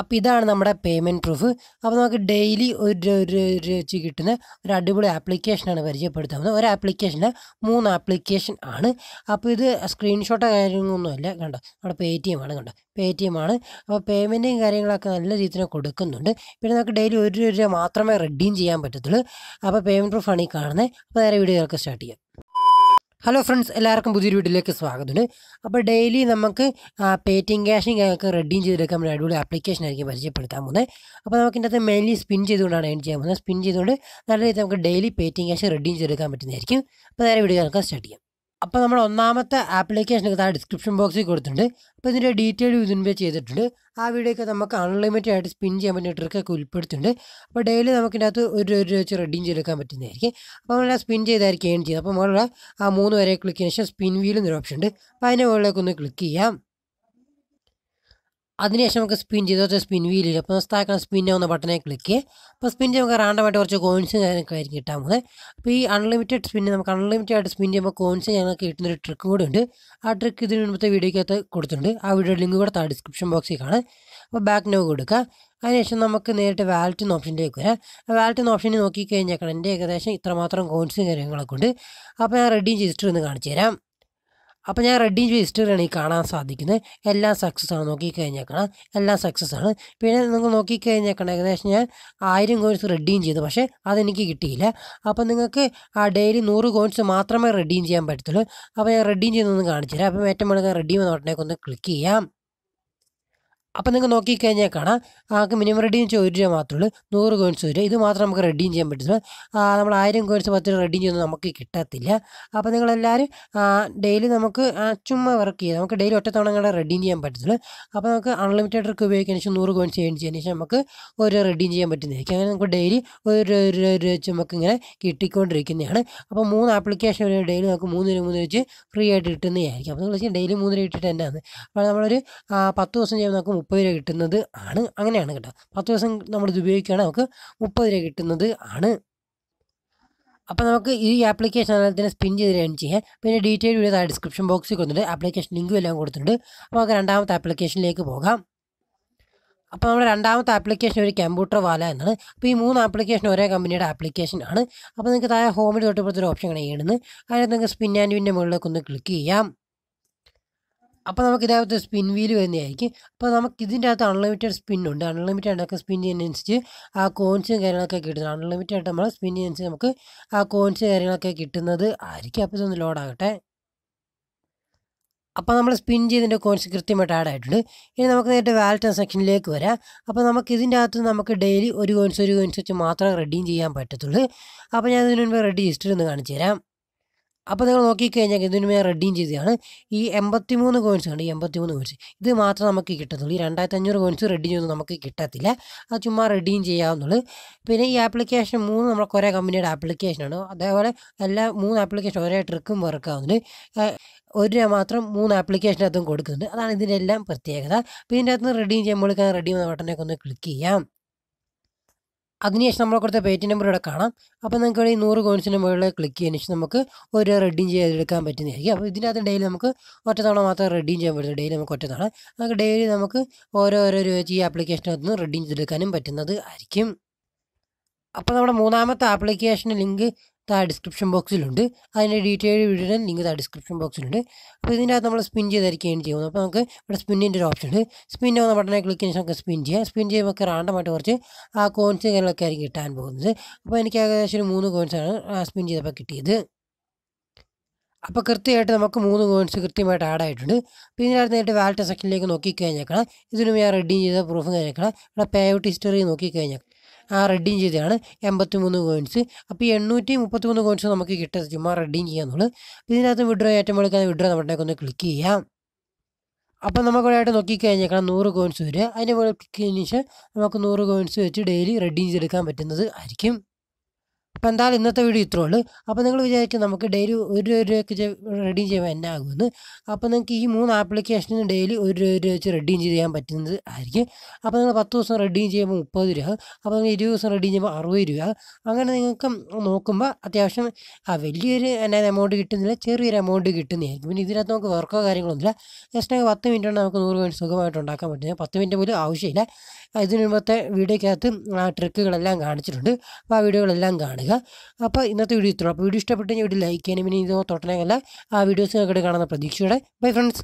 അപ്പോൾ ഇതാണ് നമ്മുടെ പേയ്മെൻറ്റ് പ്രൂഫ് അപ്പോൾ നമുക്ക് ഡെയിലി ഒരു ഒരു വെച്ച് കിട്ടുന്ന ഒരു അടിപൊളി ആപ്ലിക്കേഷനാണ് പരിചയപ്പെടുത്താവുന്നത് ഒരു ആപ്ലിക്കേഷന് മൂന്ന് ആപ്ലിക്കേഷൻ ആണ് അപ്പോൾ ഇത് സ്ക്രീൻഷോട്ടോ കാര്യങ്ങളൊന്നുമില്ല കണ്ടോ നമ്മുടെ പേ ടി എം ആണ് കണ്ടോ പേ ടി എം ആണ് അപ്പോൾ പേയ്മെൻറ്റും കാര്യങ്ങളൊക്കെ നല്ല രീതിയിൽ കൊടുക്കുന്നുണ്ട് പിന്നെ നമുക്ക് ഡെയിലി ഒരു രൂപ മാത്രമേ റെഡീം ചെയ്യാൻ പറ്റത്തുള്ളൂ അപ്പോൾ പേയ്മെൻറ്റ് പ്രൂഫാണ് ഈ കാണുന്നത് അപ്പോൾ നേരെ വീഡിയോകൾക്ക് സ്റ്റാർട്ട് ചെയ്യാം ഹലോ ഫ്രണ്ട്സ് എല്ലാവർക്കും പുതിയൊരു വീട്ടിലേക്ക് സ്വാഗതമുണ്ട് അപ്പോൾ ഡെയിലി നമുക്ക് പേറ്റിംഗ് ക്യാഷും ഒക്കെ റെഡീം ചെയ്തെടുക്കാൻ ഒരു അടിപൊളി ആപ്ലിക്കേഷൻ ആയിരിക്കും പരിചയപ്പെടുത്താൻ പോകുന്നത് അപ്പോൾ നമുക്ക് ഇതിനകത്ത് മെയിൻലി സ്പിൻ ചെയ്തുകൊണ്ടാണ് ഏൺ ചെയ്യാൻ പോകുന്നത് സ്പിൻ ചെയ്തുകൊണ്ട് നല്ല രീതിയിൽ നമുക്ക് ഡെയിലി പേറ്റിംഗ് ക്യാഷ് റെഡീം ചെയ്തെടുക്കാൻ പറ്റുന്നതായിരിക്കും അപ്പോൾ നേരെ വീഡിയോ നമുക്ക് സ്റ്റാർട്ട് ചെയ്യാം അപ്പോൾ നമ്മൾ ഒന്നാമത്തെ ആപ്ലിക്കേഷനൊക്കെ താഴെ ഡിസ്ക്രിപ്ഷൻ ബോക്സിൽ കൊടുത്തിട്ടുണ്ട് അപ്പോൾ ഇതിൻ്റെ ഡീറ്റെയിൽ ഇതിൻപേ ചെയ്തിട്ടുണ്ട് ആ വീഡിയോ ഒക്കെ നമുക്ക് അൺലിമിറ്റഡ് ആയിട്ട് സ്പിൻ ചെയ്യാൻ പറ്റുന്ന ട്രിക്കൊക്കെ ഉൾപ്പെടുത്തിയിട്ടുണ്ട് അപ്പോൾ ഡെയിലി നമുക്കിൻ്റെ അകത്ത് ഒരു ഒരു വെച്ച് റെഡീം ചെയ്തെടുക്കാൻ പറ്റുന്നതായിരിക്കും അപ്പോൾ നമ്മൾ സ്പിൻ ചെയ്തായിരിക്കും ഏൺ ചെയ്യുന്നത് അപ്പോൾ നമ്മളുടെ ആ മൂന്ന് വരെ ക്ലിക്ക് ചെയ്യുന്ന ശേഷം സ്പിൻ വീൽ എന്നൊരു ഓപ്ഷൻ ഉണ്ട് അപ്പോൾ അതിൻ്റെ മുകളിലേക്ക് ഒന്ന് ക്ലിക്ക് ചെയ്യാം അതിനുശേഷം നമുക്ക് സ്പിൻ ചെയ്ത് കുറച്ച് സ്പിൻ വീലിൽ അപ്പോൾ താഴ്ക്കണ സ്പിൻ ആവുന്ന ബട്ടനെ ക്ലിക്ക് അപ്പോൾ സ്പിൻ ചെയ്യുമ്പോൾ റാൻഡമായിട്ട് കുറച്ച് കോയിൻസും കാര്യങ്ങളൊക്കെ ആയിരിക്കും കിട്ടാൻ പോകുന്നത് അപ്പോൾ ഈ അൺലിമിറ്റഡ് സ്പിൻ നമുക്ക് അൺലിമിറ്റഡ് ആയിട്ട് സ്പിൻ ചെയ്യുമ്പോൾ കോയിൻസ് ഞങ്ങൾക്ക് കിട്ടുന്നൊരു ട്രിക്കും കൂടെ ഉണ്ട് ആ ട്രിക്ക് ഇതിന് മുമ്പത്തെ വീഡിയോക്കകത്ത് കൊടുത്തിട്ടുണ്ട് ആ വീഡിയോ ലിങ്ക് കൂടെ താഴെ ഡിസ്ക്രിപ്ഷൻ ബോക്സിൽ കാണാം അപ്പോൾ ബാക്ക് നോ കൊടുക്കുക അതിനുശേഷം നമുക്ക് നേരിട്ട് വാലറ്റ് എന്ന ഓപ്ഷനിലേക്ക് വരാം വാലറ്റ് എന്ന ഓപ്ഷനിൽ നോക്കിക്കഴിഞ്ഞേക്കണം എൻ്റെ ഏകദേശം ഇത്രമാത്രം കോയിൻസും കാര്യങ്ങളൊക്കെ ഉണ്ട് അപ്പോൾ ഞാൻ റെഡിയും ചെയ്തിട്ട് ഒന്ന് കാണിച്ചു തരാം അപ്പോൾ ഞാൻ റെഡ് ഇഞ്ച് ഹിസ്റ്ററിയാണ് ഈ കാണാൻ സാധിക്കുന്നത് എല്ലാം സക്സസ് ആണ് നോക്കിക്കഴിഞ്ഞേക്കണം എല്ലാം സക്സസ് ആണ് പിന്നെ നിങ്ങൾ നോക്കിക്കഴിഞ്ഞേക്കണം ഏകദേശം ഞാൻ ആയിരം കോയിൻസ് റെഡീം ചെയ്തു പക്ഷേ അതെനിക്ക് കിട്ടിയില്ല അപ്പോൾ നിങ്ങൾക്ക് ആ ഡെയിലി നൂറ് കോയിൻസ് മാത്രമേ റെഡീം ചെയ്യാൻ പറ്റത്തുള്ളൂ അപ്പോൾ ഞാൻ റെഡീം ചെയ്യുന്നൊന്ന് കാണിച്ചില്ല അപ്പോൾ ഏറ്റവും വേണമെങ്കിൽ റെഡീം എന്ന് ഒന്ന് ക്ലിക്ക് ചെയ്യാം അപ്പോൾ നിങ്ങൾ നോക്കിക്കഴിഞ്ഞാൽ കാണാം നമുക്ക് മിനിമം റെഡീം ചെയ്യാൻ ഒരു രൂപ മാത്രമേ ഉള്ളൂ നൂറ് കോയിൻസ് ഒരു ഇത് മാത്രം നമുക്ക് റെഡീം ചെയ്യാൻ പറ്റുന്നു നമ്മൾ ആയിരം കോയിൻസ് പത്ത് രൂപ റെഡീം ചെയ്യുന്നത് നമുക്ക് കിട്ടത്തില്ല അപ്പോൾ നിങ്ങളെല്ലാവരും ഡെയിലി നമുക്ക് ചുമ്മാ വർക്ക് ചെയ്യാം നമുക്ക് ഡെയിലി ഒറ്റത്തവണ ഇങ്ങനെ റെഡീം ചെയ്യാൻ പറ്റത്തുള്ളൂ അപ്പോൾ നമുക്ക് അൺലിമിറ്റഡ് ഒക്കെ ഉപയോഗിക്കുന്ന ശേഷം നൂറ് കോയിൻസ് ചെയ്യുന്നതിന് ചെയ്യുന്ന ശേഷം നമുക്ക് ഒരു റെഡീം ചെയ്യാൻ പറ്റുന്നതായിരിക്കും അങ്ങനെ നമുക്ക് ഡെയിലി ഒരു വെച്ച് നമുക്ക് ഇങ്ങനെ കിട്ടിക്കൊണ്ടിരിക്കുന്നതാണ് അപ്പോൾ മൂന്ന് ആപ്ലിക്കേഷൻ വരെ ഡെയിലി നമുക്ക് മൂന്ന് രൂപ മൂന്ന് വെച്ച് ഫ്രീ ആയിട്ട് കിട്ടുന്നതായിരിക്കും അപ്പോൾ നിങ്ങൾ ഡെയിലി മൂന്ന് രൂപ ഇട്ടിട്ട് എന്നാണ് അപ്പോൾ നമ്മളൊരു പത്ത് ദിവസം ചെയ്യുമ്പോൾ നമുക്ക് മുപ്പത് രൂപ കിട്ടുന്നത് ആണ് അങ്ങനെയാണ് കേട്ടോ പത്ത് ദിവസം നമ്മളിത് ഉപയോഗിക്കുകയാണെങ്കിൽ നമുക്ക് മുപ്പത് രൂപ കിട്ടുന്നത് ആണ് അപ്പോൾ നമുക്ക് ഈ ആപ്ലിക്കേഷൻ തന്നെ സ്പിൻ ചെയ്ത് ഏൺ ചെയ്യാം പിന്നെ ഡീറ്റെയിൽ വീഡിയോ താഴെ ഡിസ്ക്രിപ്ഷൻ ബോക്സിൽ കൊടുത്തിട്ടുണ്ട് ആപ്ലിക്കേഷൻ ലിങ്കും എല്ലാം കൊടുത്തിട്ടുണ്ട് അപ്പോൾ നമുക്ക് രണ്ടാമത്തെ ആപ്ലിക്കേഷനിലേക്ക് പോകാം അപ്പോൾ നമ്മുടെ രണ്ടാമത്തെ ആപ്ലിക്കേഷൻ ഒരു കമ്പ്യൂട്ടർ വാല എന്നാണ് അപ്പോൾ ഈ മൂന്ന് ആപ്ലിക്കേഷൻ ഒരേ കമ്പനിയുടെ ആപ്ലിക്കേഷൻ ആണ് അപ്പോൾ നിങ്ങൾക്ക് താഴെ ഹോമിൽ തൊട്ടപ്പുറത്തൊരു ഓപ്ഷൻ ആണ് ചെയ്യുന്നത് അതിനകത്ത് നിങ്ങൾക്ക് സ്പിൻ ആൻഡ് വിൻ്റെ മുകളിലേക്ക് ഒന്ന് ക്ലിക്ക് ചെയ്യാം അപ്പോൾ നമുക്ക് ഇതിനകത്ത് സ്പിൻ വീൽ വരുന്നതായിരിക്കും അപ്പോൾ നമുക്ക് ഇതിൻ്റെ അകത്ത് അൺലിമിറ്റഡ് സ്പിൻ ഉണ്ട് അൺലിമിറ്റഡ് ആയിട്ടൊക്കെ സ്പിൻ ചെയ്യുന്നതനുസരിച്ച് ആ കോയിൻസും കാര്യങ്ങളൊക്കെ കിട്ടുന്നത് അൺലിമിറ്റഡ് ആയിട്ട് നമ്മൾ സ്പിൻ ചെയ്യുന്നതനുസരിച്ച് നമുക്ക് ആ കോയിൻസ് കാര്യങ്ങളൊക്കെ കിട്ടുന്നത് ആയിരിക്കും അപ്പോൾ ഇതൊന്ന് ലോഡാകട്ടെ അപ്പോൾ നമ്മൾ സ്പിൻ ചെയ്തതിൻ്റെ കോയിൻസ് കൃത്യമായിട്ട് ആഡ് ആയിട്ടുണ്ട് ഇനി നമുക്ക് നേരിട്ട് വാലറ്റ് സെക്ഷനിലേക്ക് വരാം അപ്പോൾ നമുക്ക് ഇതിൻ്റെ അകത്ത് നമുക്ക് ഡെയിലി ഒരു കോയിൻസ് ഒരു കോയിൻസ് വെച്ച് മാത്രമേ റെഡീം ചെയ്യാൻ പറ്റത്തുള്ളൂ അപ്പോൾ ഞാൻ ഇതിനു മുൻപ് റെഡി ഹിസ്റ്ററി ഒന്ന് കാണിച്ചു തരാം അപ്പോൾ നിങ്ങൾ നോക്കിക്കഴിഞ്ഞാൽ ഇതിനുമേ റെഡീം ചെയ്തതാണ് ഈ എൺപത്തി മൂന്ന് കോയിൻസ് ഉണ്ട് ഈ എൺപത്തി മൂന്ന് കോയിൻസ് ഇത് മാത്രം നമുക്ക് കിട്ടത്തുള്ളൂ ഈ രണ്ടായിരത്തഞ്ഞൂറ് കോയിൻസ് റെഡീം ചെയ്തൊന്നും നമുക്ക് കിട്ടത്തില്ല അത് ചുമ്മാ റെഡീം ചെയ്യാവുന്നുള്ളൂ പിന്നെ ഈ ആപ്ലിക്കേഷൻ മൂന്ന് നമ്മുടെ കുറേ കമ്പനിയുടെ ആപ്ലിക്കേഷനാണ് അതേപോലെ എല്ലാ മൂന്ന് ആപ്ലിക്കേഷൻ ഒരേ ട്രിക്കും വർക്ക് ഒരു രൂപ മാത്രം മൂന്ന് ആപ്ലിക്കേഷനകത്തും കൊടുക്കുന്നുണ്ട് അതാണ് ഇതിൻ്റെ എല്ലാം പ്രത്യേകത പിന്നെ ഇതിൻ്റെ അകത്ത് നിന്ന് റെഡീം ചെയ്യുമ്പോൾ റെഡീം ബട്ടനൊക്കെ ഒന്ന് ക്ലിക്ക് ചെയ്യാം അതിനുശേഷം നമ്മളെ കൊടുത്ത പേറ്റ് നമ്പർ ഇവിടെ കാണാം അപ്പോൾ നിങ്ങൾക്ക് ഈ നൂറ് കോയിൻസിന് മുകളിൽ ക്ലിക്ക് ചെയ്യുന്ന ശേഷം നമുക്ക് ഒരു റെഡീം ചെയ്തെടുക്കാൻ പറ്റുന്നതായിരിക്കും അപ്പോൾ ഇതിനകത്ത് ഡെയിലി നമുക്ക് ഒറ്റത്തവണ മാത്രം റെഡീം ചെയ്യാൻ പറ്റും ഡെയിലി നമുക്ക് ഒറ്റത്തവണ നമുക്ക് ഡെയിലി നമുക്ക് ഓരോരോ വെച്ച് ഈ ആപ്ലിക്കേഷനകത്ത് നിന്ന് റെഡീം ചെയ്തെടുക്കാനും പറ്റുന്നത് ആയിരിക്കും അപ്പോൾ നമ്മുടെ മൂന്നാമത്തെ ആപ്ലിക്കേഷന് ലിങ്ക് താഴെ ഡിസ്ക്രിപ്ഷൻ ബോക്സിലുണ്ട് അതിൻ്റെ ഡീറ്റെയിൽഡ് വീഡിയോയുടെ ലിങ്ക് താഴെ ഡിസ്ക്രിപ്ഷൻ ബോക്സിലുണ്ട് അപ്പോൾ ഇതിൻ്റെ അകത്ത് നമ്മൾ സ്പിൻ ചെയ്തായിരിക്കുകയാണ് ചെയ്യുന്നത് അപ്പോൾ നമുക്ക് ഇവിടെ സ്പിന്നിൻ്റെ ഒരു ഓപ്ഷൻ ഉണ്ട് സ്പിൻ ആവുന്ന ബട്ടനെ ക്ലിക്ക് ചെയ്ത് നമുക്ക് സ്പിൻ ചെയ്യാം സ്പിൻ ചെയ്യുമ്പോൾ നമുക്ക് റാണ്ടമായിട്ട് കുറച്ച് ആ കോയിൻസ് കാര്യങ്ങളൊക്കെ ആയിരിക്കും കിട്ടാൻ പോകുന്നത് അപ്പോൾ എനിക്ക് ഏകദേശം ഒരു മൂന്ന് കോയിൻസാണ് സ്പിൻ ചെയ്തപ്പോൾ കിട്ടിയത് അപ്പോൾ കൃത്യമായിട്ട് നമുക്ക് മൂന്ന് കോയിൻസ് കൃത്യമായിട്ട് ആഡ് ആയിട്ടുണ്ട് അപ്പോൾ ഇതിനകത്ത് നേരിട്ട് വാലറ്റ് സെക്ഷനിലേക്ക് നോക്കിക്കഴിഞ്ഞേക്കണം ഇതിനും ഞാൻ റെഡീം ചെയ്ത പ്രൂഫും കഴിഞ്ഞേക്കണം ഇവിടെ പേ ഔട്ട് ഹിസ്റ്ററി നോക്കിക്കഴിഞ്ഞേക്കണം റെഡീം ചെയ്തതാണ് എൺപത്തി മൂന്ന് കോയിൻസ് അപ്പോൾ ഈ എണ്ണൂറ്റി മുപ്പത്തി മൂന്ന് കോയിൻസ് നമുക്ക് കിട്ടുന്നത് ചുമ്മാ റെഡീം ചെയ്യാന്നുള്ളത് അപ്പോൾ ഇതിനകത്ത് വിഡ്രോ ഏറ്റവും എടുക്കാൻ വിഡ്രോ നമ്മുടെ ഒന്ന് ക്ലിക്ക് ചെയ്യാം അപ്പോൾ നമുക്കിവിടെയായിട്ട് നോക്കിക്കഴിഞ്ഞേക്കണം നൂറ് കോയിൻസ് വരിക അതിൻ്റെ മുകളിൽ ക്ലിക്ക് ചെയ്യുന്ന ശേഷം നമുക്ക് നൂറ് കോയിൻസ് വെച്ച് ഡെയിലി റെഡീം ചെയ്തെടുക്കാൻ പറ്റുന്നത് ആയിരിക്കും അപ്പോൾ എന്തായാലും ഇന്നത്തെ വീഡിയോ ഇത്രേ ഉള്ളൂ അപ്പോൾ നിങ്ങൾ വിചാരിക്കും നമുക്ക് ഡെയിലി ഒരു രൂപയൊക്കെ റെഡീം ചെയ്യുമ്പോൾ എന്നാ ആകുമെന്ന് അപ്പോൾ നിങ്ങൾക്ക് ഈ മൂന്ന് ആപ്ലിക്കേഷനും ഡെയിലി ഒരു രൂപ വെച്ച് റെഡീം ചെയ്യാൻ പറ്റുന്നത് ആയിരിക്കും അപ്പോൾ നിങ്ങൾ പത്ത് ദിവസം റെഡീം ചെയ്യുമ്പോൾ മുപ്പത് രൂപ അപ്പോൾ നിങ്ങൾ ഇരുപത് ദിവസം റെഡീം ചെയ്യുമ്പോൾ അറുപത് രൂപ അങ്ങനെ നിങ്ങൾക്ക് നോക്കുമ്പോൾ അത്യാവശ്യം ആ വലിയൊരു എന്നാ എമൗണ്ട് കിട്ടുന്നില്ല ചെറിയൊരു എമൗണ്ട് കിട്ടുന്നതായിരിക്കും പിന്നെ ഇതിനകത്ത് നമുക്ക് വർക്കോ കാര്യങ്ങളൊന്നുമില്ല ജസ്റ്റ് നമുക്ക് പത്ത് മിനിറ്റ് ആണ് നമുക്ക് നൂറ് മിനിറ്റ് സുഖമായിട്ട് ഉണ്ടാക്കാൻ പറ്റുന്നത് പത്ത് മിനിറ്റ് പോലും ആവശ്യമില്ല ഇതിനു മുമ്പത്തെ വീഡിയോക്കകത്ത് ആ ട്രിക്കുകളെല്ലാം കാണിച്ചിട്ടുണ്ട് അപ്പോൾ ആ വീഡിയോകളെല്ലാം കാണും കാണുക അപ്പോൾ ഇന്നത്തെ വീഡിയോ ഇത്രയും അപ്പോൾ വീഡിയോ ഇഷ്ടപ്പെട്ടെങ്കിൽ കഴിഞ്ഞാൽ വീഡിയോ ലൈക്ക് ചെയ്യാനും പിന്നെ ഇതോ തൊട്ടനകല്ല ആ വീഡിയോസ് നിങ്ങൾക്ക് കാണുന്ന പ്രതീക്ഷയോടെ ബൈ ഫ്രണ്ട്സ്